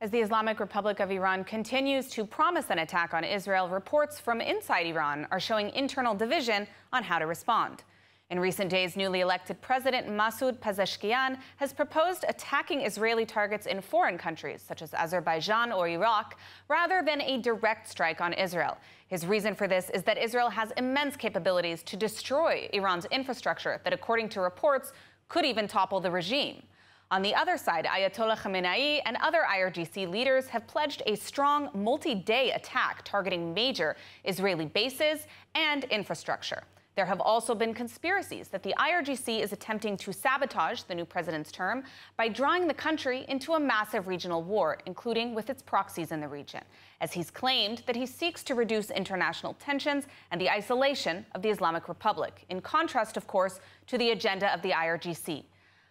As the Islamic Republic of Iran continues to promise an attack on Israel, reports from inside Iran are showing internal division on how to respond. In recent days, newly elected President Masoud Pezeshkian has proposed attacking Israeli targets in foreign countries, such as Azerbaijan or Iraq, rather than a direct strike on Israel. His reason for this is that Israel has immense capabilities to destroy Iran's infrastructure that, according to reports, could even topple the regime. On the other side, Ayatollah Khamenei and other IRGC leaders have pledged a strong multi day attack targeting major Israeli bases and infrastructure. There have also been conspiracies that the IRGC is attempting to sabotage the new president's term by drawing the country into a massive regional war, including with its proxies in the region, as he's claimed that he seeks to reduce international tensions and the isolation of the Islamic Republic, in contrast, of course, to the agenda of the IRGC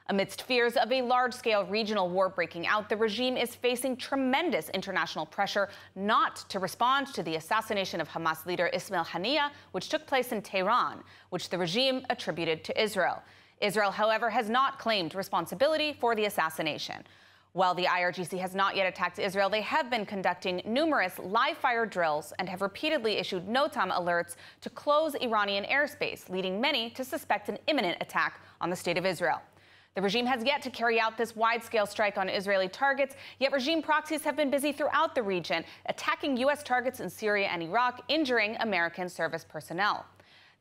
Amidst fears of a large scale regional war breaking out, the regime is facing tremendous international pressure not to respond to the assassination of Hamas leader Ismail Haniyeh, which took place in Tehran, which the regime attributed to Israel. Israel, however, has not claimed responsibility for the assassination. While the IRGC has not yet attacked Israel, they have been conducting numerous live fire drills and have repeatedly issued NOTAM alerts to close Iranian airspace, leading many to suspect an imminent attack on the state of Israel. The regime has yet to carry out this wide scale strike on Israeli targets, yet regime proxies have been busy throughout the region, attacking U.S. targets in Syria and Iraq, injuring American service personnel.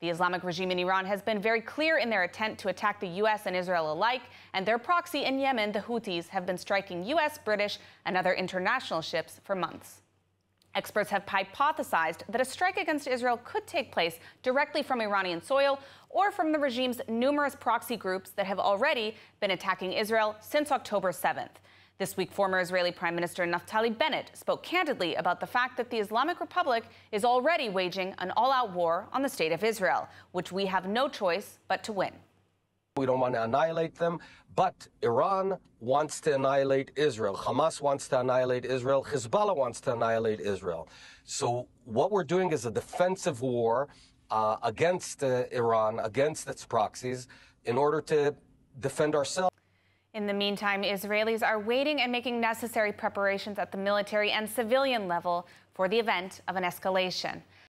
The Islamic regime in Iran has been very clear in their intent to attack the U.S. and Israel alike, and their proxy in Yemen, the Houthis, have been striking U.S., British, and other international ships for months. Experts have hypothesized that a strike against Israel could take place directly from Iranian soil or from the regime's numerous proxy groups that have already been attacking Israel since October 7th. This week, former Israeli Prime Minister Naftali Bennett spoke candidly about the fact that the Islamic Republic is already waging an all out war on the state of Israel, which we have no choice but to win. We don't want to annihilate them. But Iran wants to annihilate Israel. Hamas wants to annihilate Israel. Hezbollah wants to annihilate Israel. So what we're doing is a defensive war uh, against uh, Iran, against its proxies, in order to defend ourselves. In the meantime, Israelis are waiting and making necessary preparations at the military and civilian level for the event of an escalation.